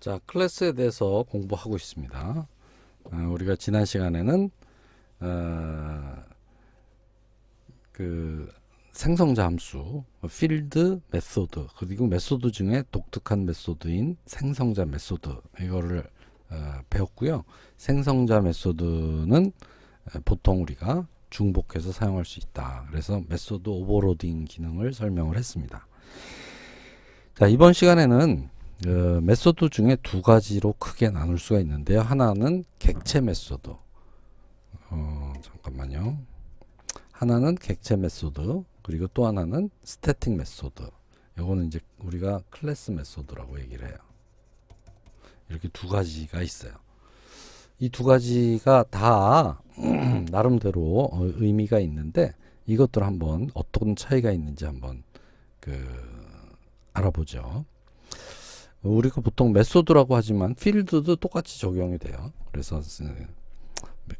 자, 클래스에 대해서 공부하고 있습니다. 어, 우리가 지난 시간에는 어, 그 생성자 함수, 필드 메소드, 그리고 메소드 중에 독특한 메소드인 생성자 메소드 이거를 어, 배웠고요. 생성자 메소드는 보통 우리가 중복해서 사용할 수 있다. 그래서 메소드 오버로딩 기능을 설명을 했습니다. 자, 이번 시간에는 그 메소드 중에 두 가지로 크게 나눌 수가 있는데요. 하나는 객체 메소드. 어, 잠깐만요. 하나는 객체 메소드, 그리고 또 하나는 스태틱 메소드. 요거는 이제 우리가 클래스 메소드라고 얘기를 해요. 이렇게 두 가지가 있어요. 이 두 가지가 다 나름대로 어, 의미가 있는데 이것들 한번 어떤 차이가 있는지 한번 그 알아보죠. 우리가 보통 메소드라고 하지만 필드도 똑같이 적용이 돼요. 그래서 음,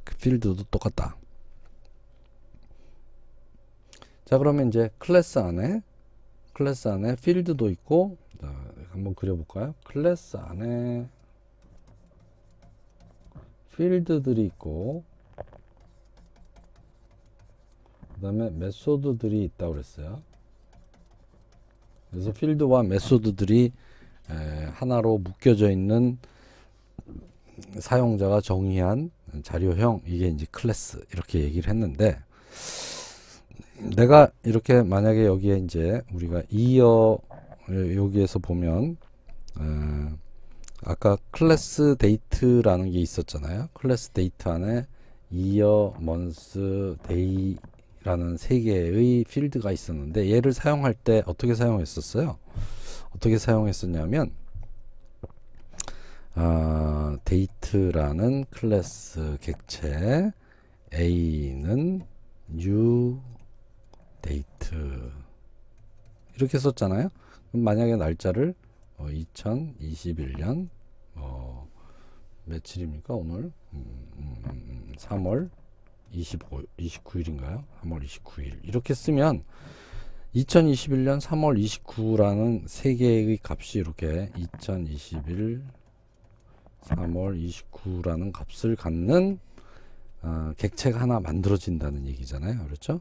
그 필드도 똑같다. 자 그러면 이제 클래스 안에 클래스 안에 필드도 있고 자, 한번 그려볼까요? 클래스 안에 필드들이 있고 그 다음에 메소드들이 있다고 그랬어요. 그래서 필드와 메소드들이 에, 하나로 묶여져 있는 사용자가 정의한 자료형 이게 이제 클래스 이렇게 얘기를 했는데 내가 이렇게 만약에 여기에 이제 우리가 이어 여기에서 보면 어, 아까 클래스 데이트라는 게 있었잖아요. 클래스 데이트 안에 이어, 먼스, 데이라는 세 개의 필드가 있었는데 얘를 사용할 때 어떻게 사용했었어요? 어떻게 사용했었냐면 아, 데이트라는 클래스 객체 a는 new 데이트 이렇게 썼잖아요. 그럼 만약에 날짜를 어, 2021년 어, 며칠입니까 오늘 음, 음, 음, 3월 25, 29일인가요? 3월 29일 이렇게 쓰면 2021년 3월 29라는 세 개의 값이 이렇게 2021 3월 29라는 값을 갖는 어, 객체가 하나 만들어진다는 얘기잖아요. 그렇죠?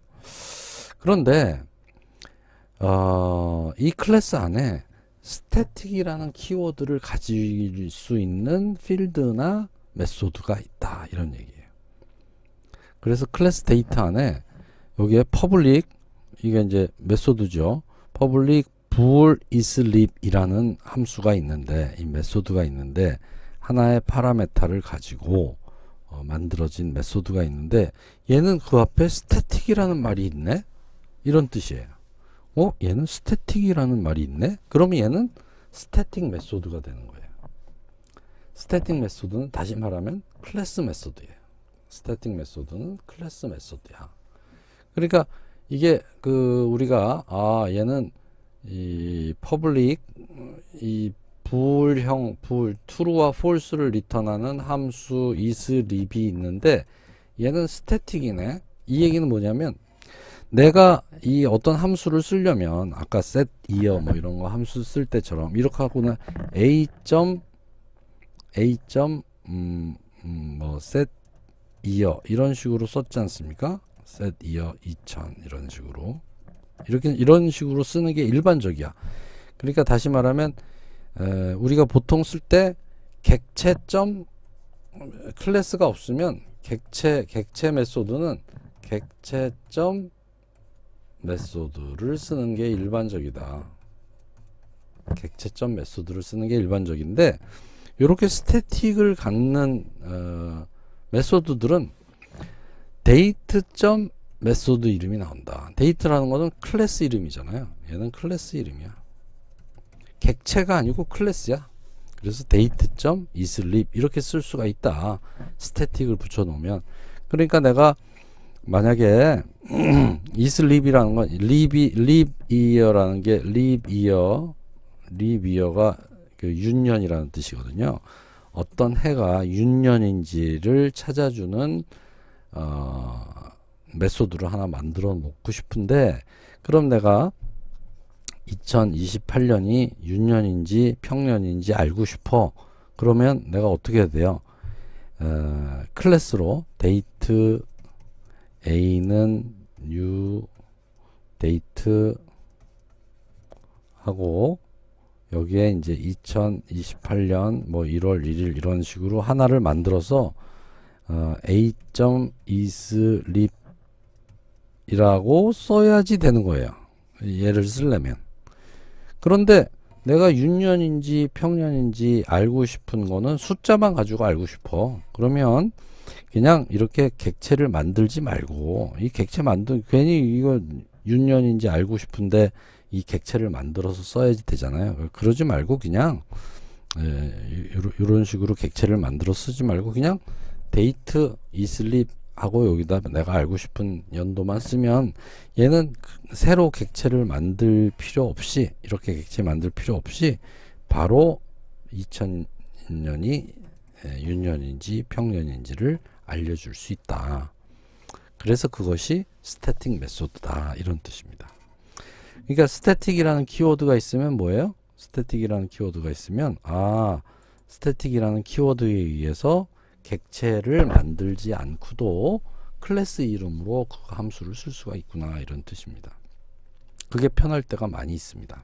그런데 어, 이 클래스 안에 스태틱이라는 키워드를 가질 수 있는 필드나 메소드가 있다. 이런 얘기예요. 그래서 클래스 데이터 안에 여기에 퍼블릭 이게 이제 메소드죠. public 불 i s l e e 이라는 함수가 있는데 이 메소드가 있는데 하나의 파라메타를 가지고 어, 만들어진 메소드가 있는데 얘는 그 앞에 스태틱이라는 말이 있네 이런 뜻이에요. 어? 얘는 스태틱이라는 말이 있네? 그러면 얘는 스태틱 메소드가 되는 거예요. 스태틱 메소드는 다시 말하면 클래스 메소드예요. 스태틱 메소드는 클래스 메소드야. 그러니까 이게 그 우리가 아 얘는 이 퍼블릭 이 불형 불 t 루와폴스를 리턴하는 함수 isLib이 있는데 얘는 스태틱이네 이 얘기는 뭐냐면 내가 이 어떤 함수를 쓰려면 아까 set year 뭐 이런 거 함수 쓸 때처럼 이렇게 하고는 a. a. 점 음, 음, 뭐 set year 이런 식으로 썼지 않습니까? set year 2000 이런 식으로 이렇게 이런 식으로 쓰는 게 일반적이야. 그러니까 다시 말하면 에, 우리가 보통 쓸 때 객체점 클래스가 없으면 객체 객체 메소드는 객체점 메소드를 쓰는 게 일반적이다. 객체점 메소드를 쓰는 게 일반적인데 이렇게 스태틱을 갖는 어, 메소드들은 데이트점 메소드 이름이 나온다. 데이트라는 것은 클래스 이름이잖아요. 얘는 클래스 이름이야. 객체가 아니고 클래스야. 그래서 데이트점 이슬립 이렇게 쓸 수가 있다. 스태틱을 붙여 놓으면 그러니까 내가 만약에 이슬립이라는 건 리비 립이어라는 게 립이어 립이어가 그 윤년이라는 뜻이거든요. 어떤 해가 윤년인지를 찾아주는 어, 메소드를 하나 만들어 놓고 싶은데 그럼 내가 2028년이 윤년인지 평년인지 알고 싶어. 그러면 내가 어떻게 해야 돼요? 어, 클래스로 데이트 A는 new 데이트 하고 여기에 이제 2028년 뭐 1월 1일 이런 식으로 하나를 만들어서 어, a.isleep이라고 써야지 되는 거예요. 얘를 쓰려면. 그런데 내가 윤년인지 평년인지 알고 싶은 거는 숫자만 가지고 알고 싶어. 그러면 그냥 이렇게 객체를 만들지 말고 이 객체 만든 괜히 이거 윤년인지 알고 싶은데 이 객체를 만들어서 써야지 되잖아요. 그러지 말고 그냥 이런 예, 식으로 객체를 만들어 쓰지 말고 그냥 데이트 이슬립 하고 여기다 내가 알고 싶은 연도만 쓰면 얘는 그 새로 객체를 만들 필요 없이 이렇게 객체 만들 필요 없이 바로 2000년이 예, 윤년인지 평년인지를 알려줄 수 있다. 그래서 그것이 스태틱 메소드다 이런 뜻입니다. 그러니까 스태틱이라는 키워드가 있으면 뭐예요? 스태틱이라는 키워드가 있으면 아 스태틱이라는 키워드에 의해서 객체를 만들지 않고도 클래스 이름으로 그 함수를 쓸 수가 있구나 이런 뜻입니다. 그게 편할 때가 많이 있습니다.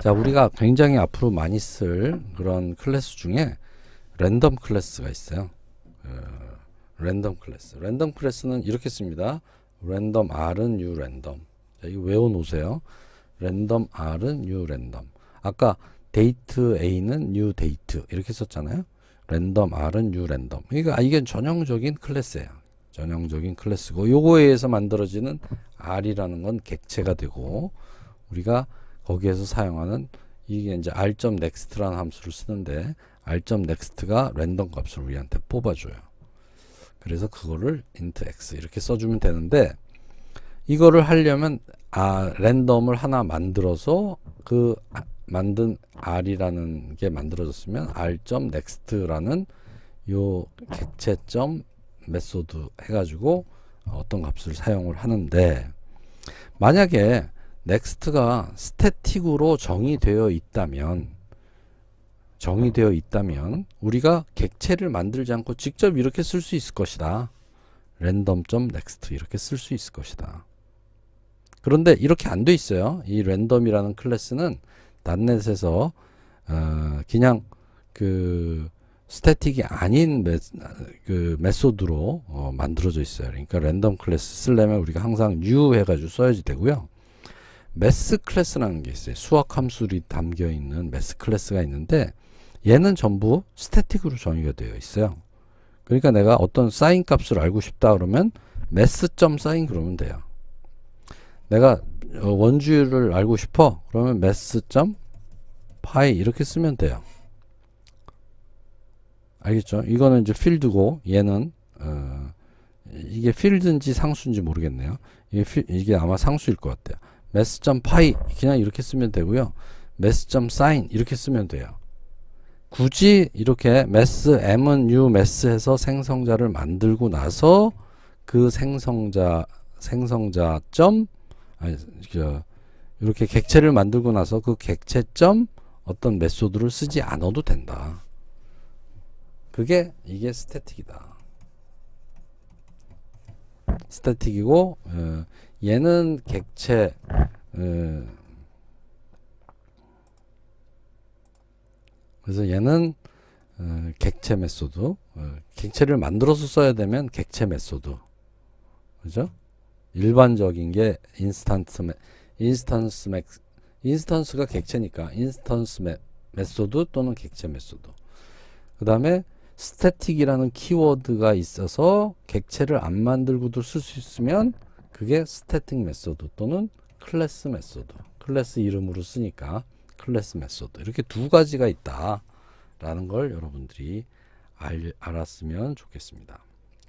자 우리가 굉장히 앞으로 많이 쓸 그런 클래스 중에 랜덤 클래스가 있어요. 어, 랜덤 클래스. 랜덤 클래스는 이렇게 씁니다. 랜덤 R은 U 랜덤. 자, 이거 외워 놓으세요. 랜덤 R은 U 랜덤. 아까 데이트 A는 new 데이트 이렇게 썼잖아요. 랜덤 R은 U 랜덤. 그러니까 아, 이게 전형적인 클래스예요. 전형적인 클래스고 요거에 의해서 만들어지는 R이라는 건 객체가 되고 우리가 거기에서 사용하는 이게 이제 r.next라는 함수를 쓰는데 r.next가 랜덤 값을 우리한테 뽑아줘요. 그래서 그거를 int x 이렇게 써주면 되는데 이거를 하려면 아 랜덤을 하나 만들어서 그 만든 R이라는 게 만들어졌으면 R.next라는 요 객체점 메소드 해가지고 어떤 값을 사용을 하는데 만약에 넥스트가 스태틱으로 정의되어 있다면 정의되어 있다면 우리가 객체를 만들지 않고 직접 이렇게 쓸 수 있을 것이다. random.next 이렇게 쓸 수 있을 것이다. 그런데 이렇게 안 돼 있어요. 이 random이라는 클래스는 닷넷에서 어, 그냥 그 스태틱이 아닌 메, 그 메소드로 어, 만들어져 있어요. 그러니까 랜덤 클래스 쓰려면 우리가 항상 n 해가지고 써야지 되고요. 매스 클래스라는 게 있어요. 수학 함수들이 담겨 있는 매스 클래스가 있는데 얘는 전부 스태틱으로 정의가 되어 있어요. 그러니까 내가 어떤 사인 값을 알고 싶다 그러면 매스 점 사인 그러면 돼요. 내가 어, 원주율을 알고 싶어 그러면 매스.점 파이 이렇게 쓰면 돼요 알겠죠 이거는 이제 필드고 얘는 어, 이게 필드인지 상수인지 모르겠네요 이게, 피, 이게 아마 상수일 것 같아요 매스.점 파이 그냥 이렇게 쓰면 되고요 매스.점 사인 이렇게 쓰면 돼요 굳이 이렇게 매스 m은 u 매스 해서 생성자를 만들고 나서 그 생성자 생성자 점 아니 저 이렇게 객체를 만들고 나서 그 객체점 어떤 메소드를 쓰지 않아도 된다. 그게 이게 스태틱이다. 스태틱이고 어, 얘는 객체 어, 그래서 얘는 어, 객체 메소드 어, 객체를 만들어서 써야 되면 객체 메소드 그죠? 일반적인 게인스턴트 맵, 인스턴스 맥, 인스턴스가 객체니까 인스턴스 맵, 메소드 또는 객체 메소드. 그 다음에 스태틱이라는 키워드가 있어서 객체를 안 만들고도 쓸 수 있으면 그게 스태틱 메소드 또는 클래스 메소드. 클래스 이름으로 쓰니까 클래스 메소드. 이렇게 두 가지가 있다. 라는 걸 여러분들이 알, 알았으면 좋겠습니다.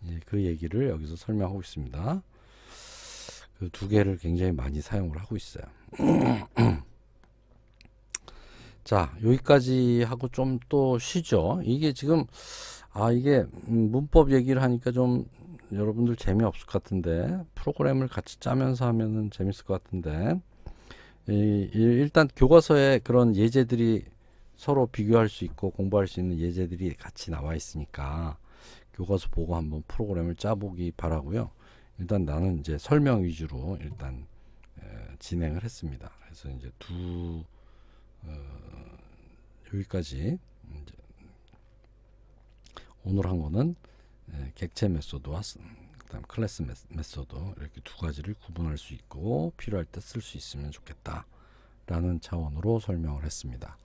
예, 그 얘기를 여기서 설명하고 있습니다. 그두 개를 굉장히 많이 사용을 하고 있어요. 자, 여기까지 하고 좀 또 쉬죠. 이게 지금, 아, 이게 음, 문법 얘기를 하니까 좀 여러분들 재미없을 것 같은데, 프로그램을 같이 짜면서 하면은 재밌을 것 같은데, 이, 일단 교과서에 그런 예제들이 서로 비교할 수 있고 공부할 수 있는 예제들이 같이 나와 있으니까 교과서 보고 한번 프로그램을 짜보기 바라고요. 일단 나는 이제 설명 위주로 일단 진행을 했습니다. 그래서 이제 두 어, 여기까지 이제 오늘 한 거는 객체 메소드와 그다음 클래스 메소드 이렇게 두 가지를 구분할 수 있고 필요할 때 쓸 수 있으면 좋겠다라는 차원으로 설명을 했습니다.